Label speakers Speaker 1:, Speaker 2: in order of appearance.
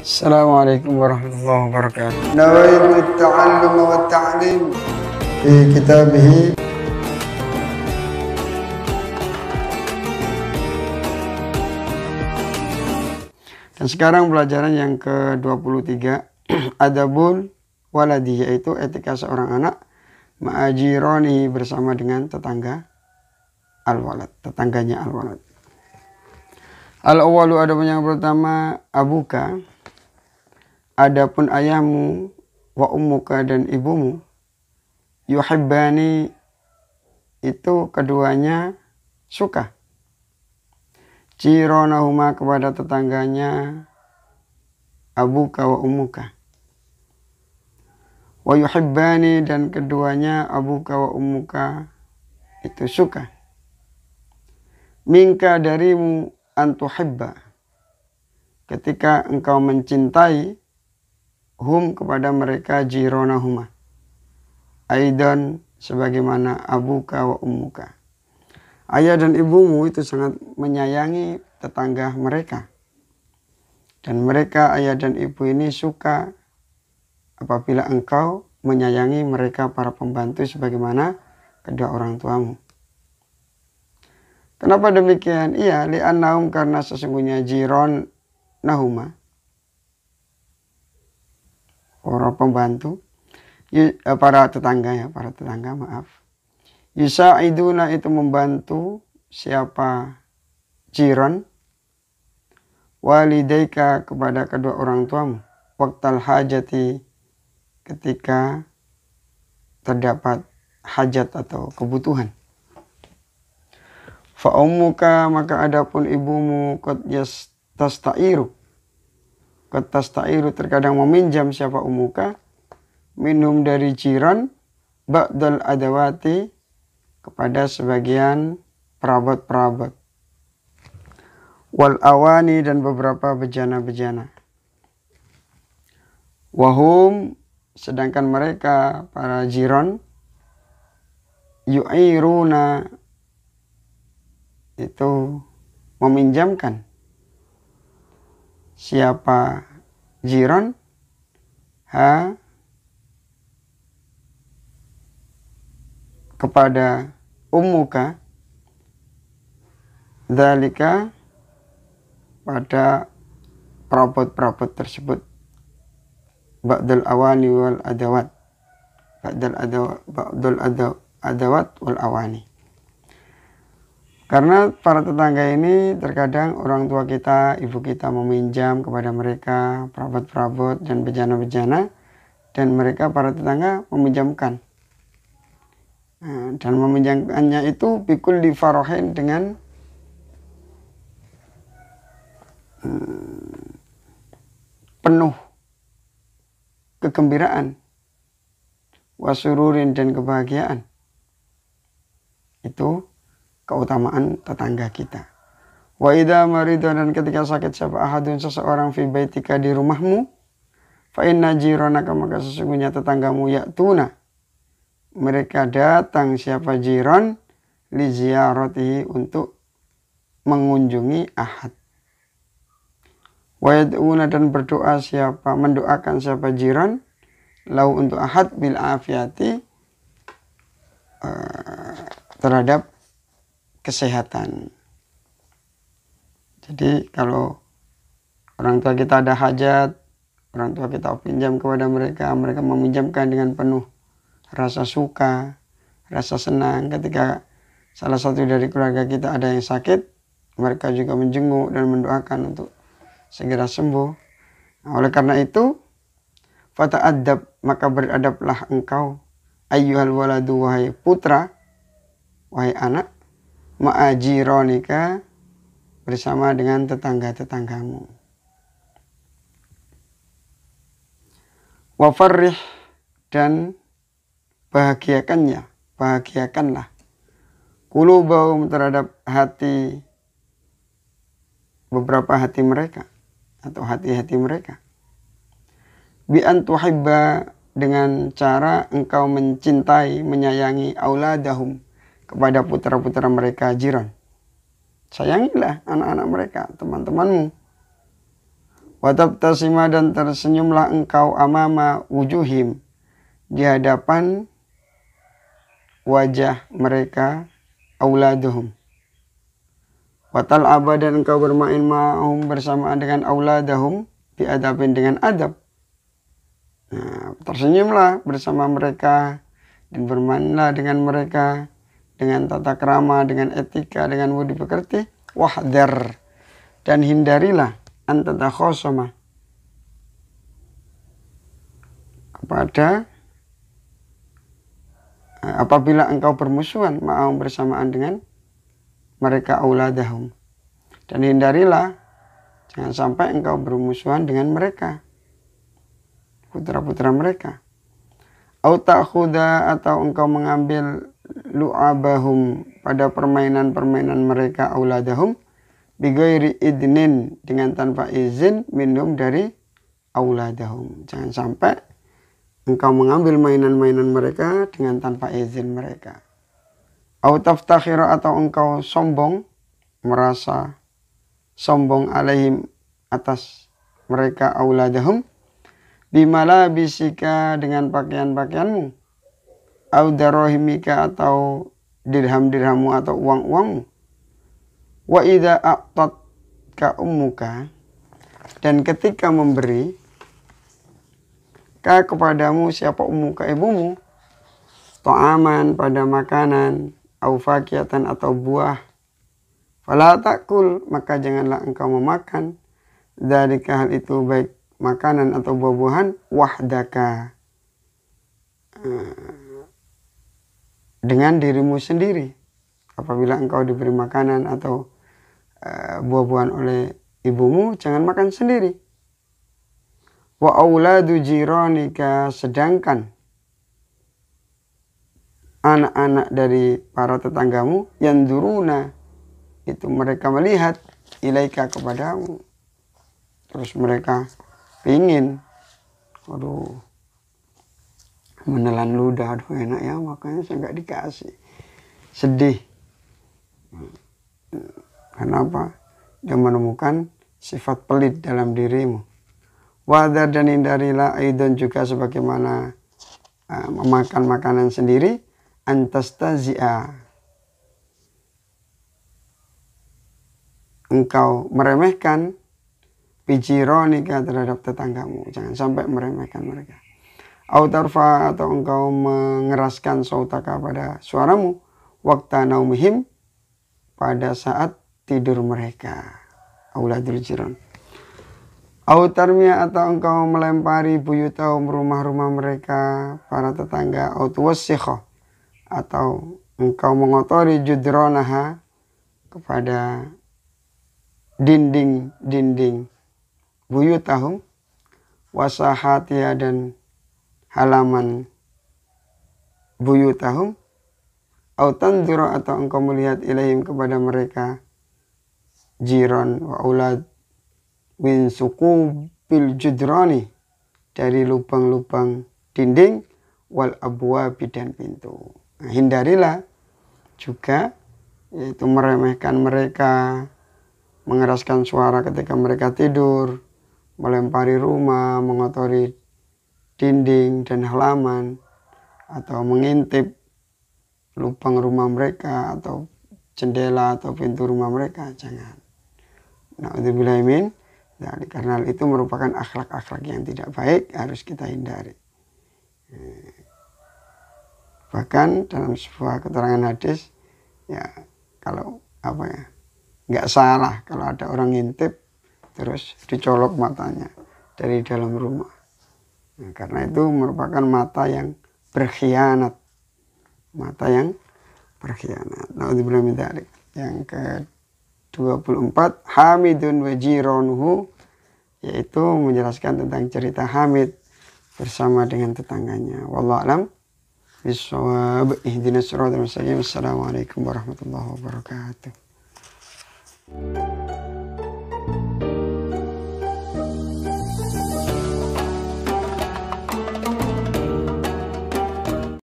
Speaker 1: السلام عليكم ورحمة الله وبركاته نويت التعلم والتعليم في كتابه Dan sekarang pelajaran yang ke-23 Adabul waladi yaitu etika seorang anak ma'ajironi bersama dengan tetangga al-walad, tetangganya al-walad. Al-awalu adabun yang pertama abuka Adapun ayahmu wa ummuka dan ibumu yuhibbani itu keduanya suka. Cironahuma kepada tetangganya abuka wa ummuka. Wa yuhibbani dan keduanya abuka wa ummuka itu suka. Mingka darimu antuhibba. Ketika engkau mencintai hum kepada mereka jironahuma. Aidan sebagaimana abuka wa ummuka. Ayah dan ibumu itu sangat menyayangi tetangga mereka. Dan mereka ayah dan ibu ini suka apabila engkau menyayangi mereka para pembantu sebagaimana kedua orang tuamu. Kenapa demikian? Iya, li'an naum karena sesungguhnya jiron nahuma para pembantu eh, para tetangga ya para tetangga maaf iduna itu membantu siapa jiran walidaika kepada kedua orang tuamu waktal hajati ketika terdapat hajat atau kebutuhan fa'umuka maka adapun ibumu tas yastastairu kertas ta'iru terkadang meminjam siapa umuka. Minum dari jiran. Ba'dal adawati. Kepada sebagian perabot-perabot. Wal awani dan beberapa bejana-bejana. Wahum sedangkan mereka para jiran yu'iruna itu meminjamkan siapa Jiron ha kepada umuka dalika pada perabot-perabot tersebut ba'dul awani wal adawat ba'dul adawat ba'dul adawat wal awani karena para tetangga ini terkadang orang tua kita, ibu kita meminjam kepada mereka perabot-perabot dan bejana-bejana dan mereka para tetangga meminjamkan. Nah, dan meminjamkannya itu pikul di farohen dengan eh, penuh kegembiraan, wasururin dan kebahagiaan. Itu keutamaan tetangga kita. Wa idza maridu dan ketika sakit siapa ahadun seseorang fi baitika di rumahmu fa inna jiranaka maka sesungguhnya tetanggamu tuna. mereka datang siapa jiran li ziaratihi untuk mengunjungi ahad. Wa yad'una dan berdoa siapa mendoakan siapa jiran lau untuk ahad bil afiati uh, terhadap kesehatan. Jadi kalau orang tua kita ada hajat, orang tua kita pinjam kepada mereka, mereka meminjamkan dengan penuh rasa suka, rasa senang ketika salah satu dari keluarga kita ada yang sakit, mereka juga menjenguk dan mendoakan untuk segera sembuh. Nah, oleh karena itu, fata adab maka beradablah engkau ayyuhal waladu wahai putra, wahai anak, ma'ajironika bersama dengan tetangga-tetanggamu. Wafarrih dan bahagiakannya, bahagiakanlah. Kulubahum terhadap hati beberapa hati mereka atau hati-hati mereka. Bi'an antuhibba dengan cara engkau mencintai, menyayangi auladahum kepada putra-putra mereka jiran. Sayangilah anak-anak mereka, teman-temanmu. Watabtasima dan tersenyumlah engkau amama wujuhim di hadapan wajah mereka auladuhum. Watal abad dan engkau bermain ma'hum bersamaan dengan auladahum diadabin dengan adab. Nah, tersenyumlah bersama mereka dan bermainlah dengan mereka dengan tata kerama, dengan etika, dengan budi pekerti, wahdar. Dan hindarilah antara khosoma kepada eh, apabila engkau bermusuhan ma'am bersamaan dengan mereka auladahum. Dan hindarilah jangan sampai engkau bermusuhan dengan mereka putra-putra mereka. Au atau engkau mengambil lu'abahum pada permainan-permainan mereka auladahum bighairi idnin dengan tanpa izin minum dari auladahum jangan sampai engkau mengambil mainan-mainan mereka dengan tanpa izin mereka au taftakhiru atau engkau sombong merasa sombong alaihim atas mereka auladahum bisika dengan pakaian-pakaianmu Audarohimika atau dirham dirhammu atau uang-uangmu. Wa ida aqtat ka ummuka dan ketika memberi ka kepadamu siapa ummuka ibumu to'aman pada makanan au fakiatan atau buah fala takul maka janganlah engkau memakan dari hal itu baik makanan atau buah-buahan wahdaka uh, dengan dirimu sendiri. Apabila engkau diberi makanan atau uh, buah-buahan oleh ibumu, jangan makan sendiri. Wa auladu jironika sedangkan anak-anak dari para tetanggamu yang duruna itu mereka melihat ilaika kepadamu terus mereka pingin waduh menelan ludah aduh enak ya makanya saya nggak dikasih sedih kenapa dia menemukan sifat pelit dalam dirimu wadar dan hindarilah aidon juga sebagaimana uh, memakan makanan sendiri antastazia engkau meremehkan pijironika terhadap tetanggamu jangan sampai meremehkan mereka autarfa atau engkau mengeraskan sautaka pada suaramu waktu naumihim pada saat tidur mereka auladul jiran autarmia atau engkau melempari buyutahum rumah-rumah mereka para tetangga autuwasikho atau engkau mengotori judronaha kepada dinding-dinding buyutahum wasahatia dan halaman buyutahum autan tanzuru atau engkau melihat ilaihim kepada mereka jiron wa ulad min bil judroni dari lubang-lubang dinding wal abwa bidan pintu nah, hindarilah juga yaitu meremehkan mereka mengeraskan suara ketika mereka tidur melempari rumah mengotori dinding dan halaman atau mengintip lubang rumah mereka atau jendela atau pintu rumah mereka jangan. Nah, untuk imin dari karena itu merupakan akhlak-akhlak yang tidak baik harus kita hindari. Bahkan dalam sebuah keterangan hadis ya kalau apa ya nggak salah kalau ada orang ngintip terus dicolok matanya dari dalam rumah Nah, karena itu merupakan mata yang berkhianat. Mata yang berkhianat. di min Yang ke-24 Hamidun Wajironhu yaitu menjelaskan tentang cerita Hamid bersama dengan tetangganya. Wallahu alam Bismillahirrahmanirrahim. Assalamualaikum warahmatullahi wabarakatuh.